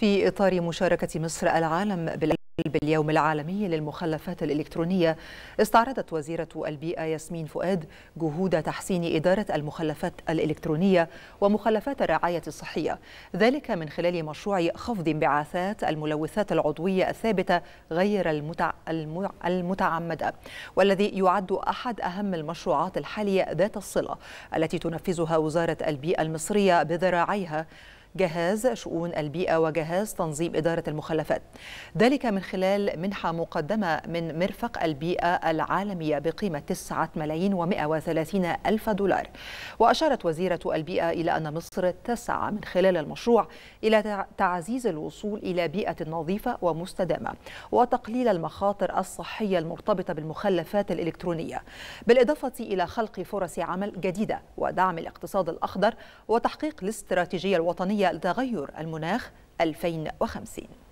في إطار مشاركة مصر العالم باليوم العالمي للمخلفات الإلكترونية استعرضت وزيرة البيئة ياسمين فؤاد جهود تحسين إدارة المخلفات الإلكترونية ومخلفات الرعاية الصحية ذلك من خلال مشروع خفض انبعاثات الملوثات العضوية الثابتة غير المتع... الم... المتعمدة والذي يعد أحد أهم المشروعات الحالية ذات الصلة التي تنفذها وزارة البيئة المصرية بذراعيها جهاز شؤون البيئة وجهاز تنظيم إدارة المخلفات ذلك من خلال منحة مقدمة من مرفق البيئة العالمية بقيمة 9 ملايين و130 ألف دولار وأشارت وزيرة البيئة إلى أن مصر تسعى من خلال المشروع إلى تعزيز الوصول إلى بيئة نظيفة ومستدامة وتقليل المخاطر الصحية المرتبطة بالمخلفات الإلكترونية بالإضافة إلى خلق فرص عمل جديدة ودعم الاقتصاد الأخضر وتحقيق الاستراتيجية الوطنية العالمية لتغير المناخ 2050